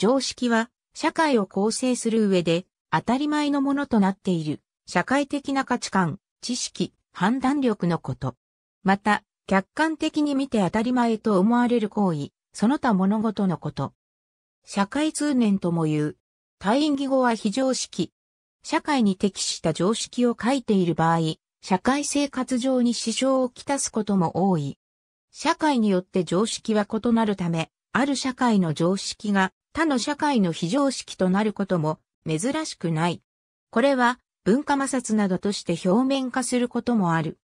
常識は、社会を構成する上で、当たり前のものとなっている、社会的な価値観、知識、判断力のこと。また、客観的に見て当たり前と思われる行為、その他物事のこと。社会通念とも言う。院義語は非常識。社会に適した常識を書いている場合、社会生活上に支障をきたすことも多い。社会によって常識は異なるため、ある社会の常識が他の社会の非常識となることも珍しくない。これは文化摩擦などとして表面化することもある。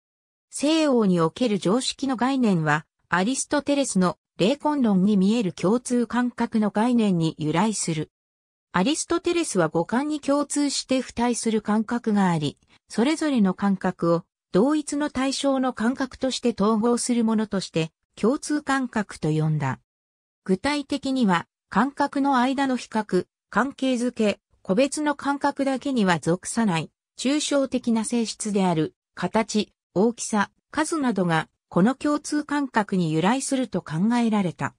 西欧における常識の概念はアリストテレスの霊魂論に見える共通感覚の概念に由来する。アリストテレスは五感に共通して付帯する感覚があり、それぞれの感覚を同一の対象の感覚として統合するものとして共通感覚と呼んだ。具体的には感覚の間の比較、関係づけ、個別の感覚だけには属さない、抽象的な性質である、形、大きさ、数などが、この共通感覚に由来すると考えられた。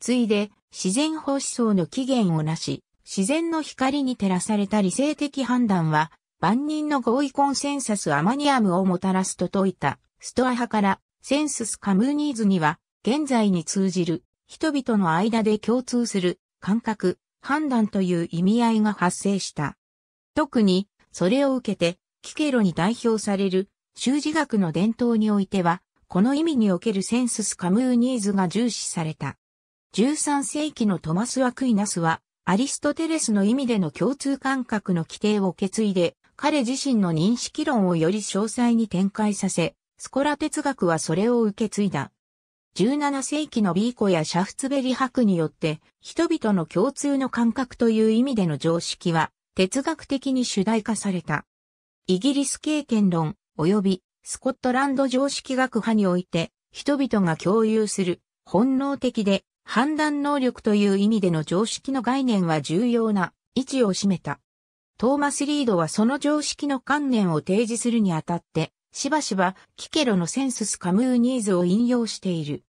ついで、自然法思想の起源をなし、自然の光に照らされた理性的判断は、万人の合意コンセンサスアマニアムをもたらすと説いた、ストア派から、センススカムーニーズには、現在に通じる人々の間で共通する感覚、判断という意味合いが発生した。特に、それを受けて、キケロに代表される、修辞学の伝統においては、この意味におけるセンススカムーニーズが重視された。13世紀のトマス・アクイナスは、アリストテレスの意味での共通感覚の規定を受け継いで、彼自身の認識論をより詳細に展開させ、スコラ哲学はそれを受け継いだ。17世紀のビーコやシャフツベリ博によって、人々の共通の感覚という意味での常識は、哲学的に主題化された。イギリス経験論、及びスコットランド常識学派において、人々が共有する、本能的で判断能力という意味での常識の概念は重要な位置を占めた。トーマス・リードはその常識の観念を提示するにあたって、しばしばキケロのセンススカムーニーズを引用している。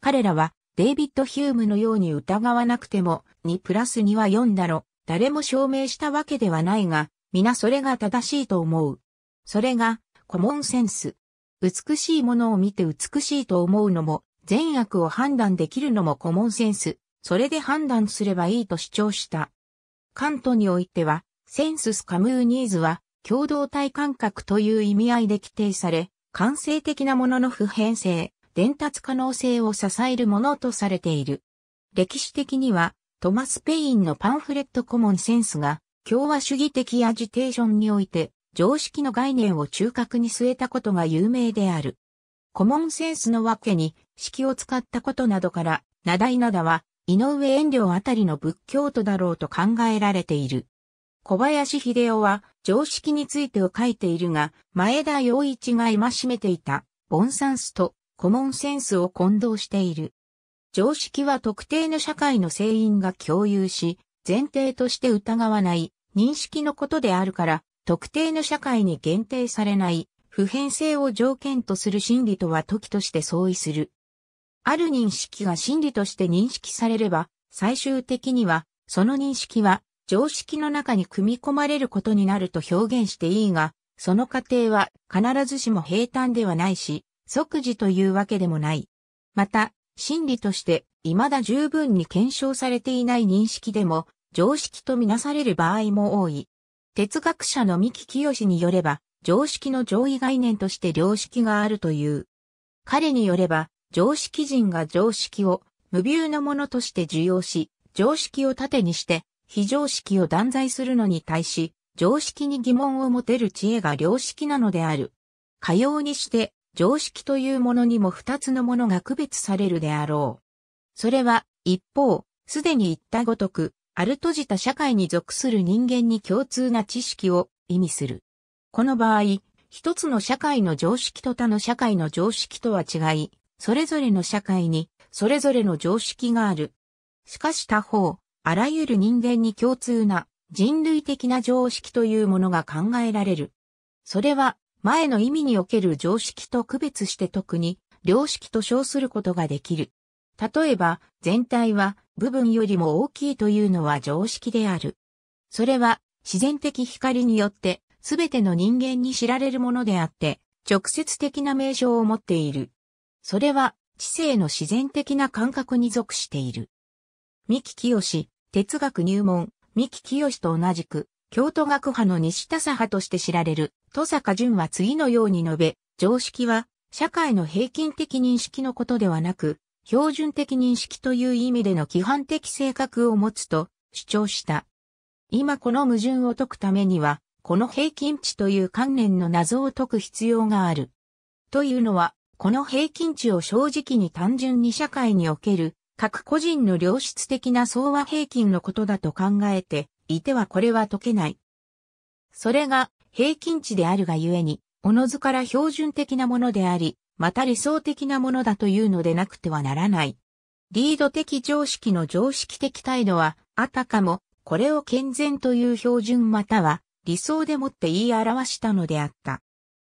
彼らはデイビッド・ヒュームのように疑わなくても2プラス2は4だろ。誰も証明したわけではないが、皆それが正しいと思う。それがコモンセンス。美しいものを見て美しいと思うのも、善悪を判断できるのもコモンセンス。それで判断すればいいと主張した。カントにおいては、センススカムーニーズは、共同体感覚という意味合いで規定され、感性的なものの普遍性、伝達可能性を支えるものとされている。歴史的には、トマス・ペインのパンフレットコモンセンスが、共和主義的アジテーションにおいて、常識の概念を中核に据えたことが有名である。コモンセンスのわけに、式を使ったことなどから、ナダイナダは、井上遠慮あたりの仏教徒だろうと考えられている。小林秀夫は常識についてを書いているが、前田洋一が今占めていた、ボンサンスとコモンセンスを混同している。常識は特定の社会の成員が共有し、前提として疑わない認識のことであるから、特定の社会に限定されない普遍性を条件とする真理とは時として相違する。ある認識が真理として認識されれば、最終的には、その認識は常識の中に組み込まれることになると表現していいが、その過程は必ずしも平坦ではないし、即時というわけでもない。また、真理として未だ十分に検証されていない認識でも、常識とみなされる場合も多い。哲学者の三木清によれば、常識の上位概念として良識があるという。彼によれば、常識人が常識を無病のものとして受容し、常識を盾にして非常識を断罪するのに対し、常識に疑問を持てる知恵が良識なのである。かようにして、常識というものにも二つのものが区別されるであろう。それは、一方、すでに言ったごとく、ある閉じた社会に属する人間に共通な知識を意味する。この場合、一つの社会の常識と他の社会の常識とは違い、それぞれの社会に、それぞれの常識がある。しかし他方、あらゆる人間に共通な人類的な常識というものが考えられる。それは前の意味における常識と区別して特に良識と称することができる。例えば全体は部分よりも大きいというのは常識である。それは自然的光によってすべての人間に知られるものであって直接的な名称を持っている。それは知性の自然的な感覚に属している。三木清哲学入門、三木清と同じく、京都学派の西田左派として知られる、戸坂淳は次のように述べ、常識は、社会の平均的認識のことではなく、標準的認識という意味での規範的性格を持つと主張した。今この矛盾を解くためには、この平均値という観念の謎を解く必要がある。というのは、この平均値を正直に単純に社会における各個人の良質的な総和平均のことだと考えていてはこれは解けない。それが平均値であるがゆえに、おのずから標準的なものであり、また理想的なものだというのでなくてはならない。リード的常識の常識的態度は、あたかも、これを健全という標準または、理想でもって言い表したのであった。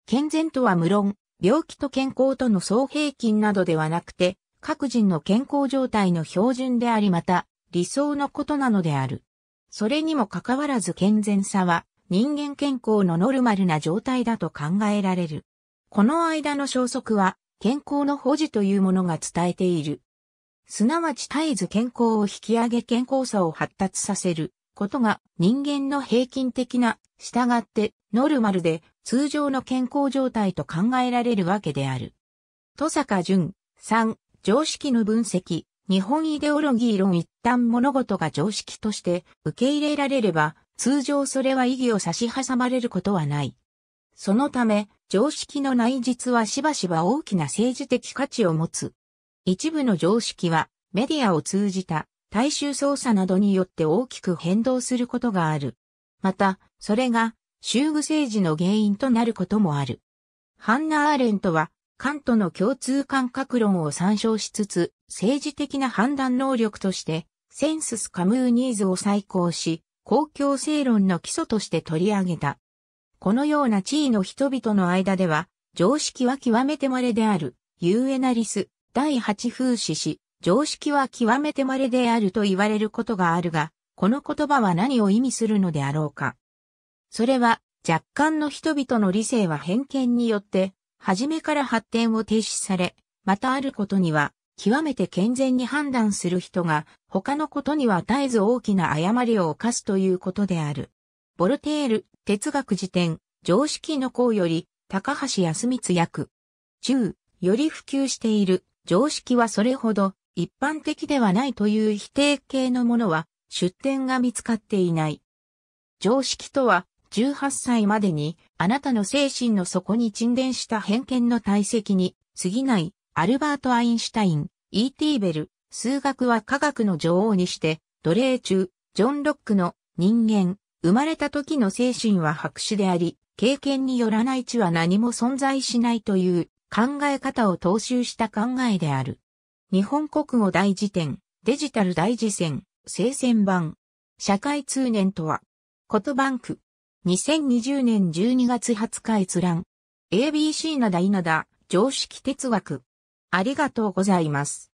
健全とは無論、病気と健康との総平均などではなくて、各人の健康状態の標準でありまた、理想のことなのである。それにもかかわらず健全さは人間健康のノルマルな状態だと考えられる。この間の消息は健康の保持というものが伝えている。すなわち絶えず健康を引き上げ健康さを発達させることが人間の平均的な、従ってノルマルで通常の健康状態と考えられるわけである。戸坂淳、3、常識の分析、日本イデオロギー論一旦物事が常識として受け入れられれば、通常それは意義を差し挟まれることはない。そのため、常識の内実はしばしば大きな政治的価値を持つ。一部の常識は、メディアを通じた大衆操作などによって大きく変動することがある。また、それが、修具政治の原因となることもある。ハンナ・アーレントは、カントの共通感覚論を参照しつつ、政治的な判断能力として、センススカムーニーズを再考し、公共正論の基礎として取り上げた。このような地位の人々の間では、常識は極めて稀である、ユーエナリス、第八風刺し、常識は極めて稀であると言われることがあるが、この言葉は何を意味するのであろうか。それは、若干の人々の理性は偏見によって初めから発展を停止され、またあることには、極めて健全に判断する人が、他のことには絶えず大きな誤りを犯すということである。ボルテール、哲学辞典、常識の項より、高橋康光役。中、より普及している、常識はそれほど、一般的ではないという否定形のものは、出典が見つかっていない。常識とは、18歳までに、あなたの精神の底に沈殿した偏見の体積に、過ぎない、アルバート・アインシュタイン、E. T. ベル、数学は科学の女王にして、奴隷中、ジョン・ロックの人間、生まれた時の精神は白紙であり、経験によらない地は何も存在しないという考え方を踏襲した考えである。日本国語大辞典、デジタル大辞典、聖戦版、社会通念とは、とバンク、2020年12月20日閲覧。ABC なだいなだ、常識哲学。ありがとうございます。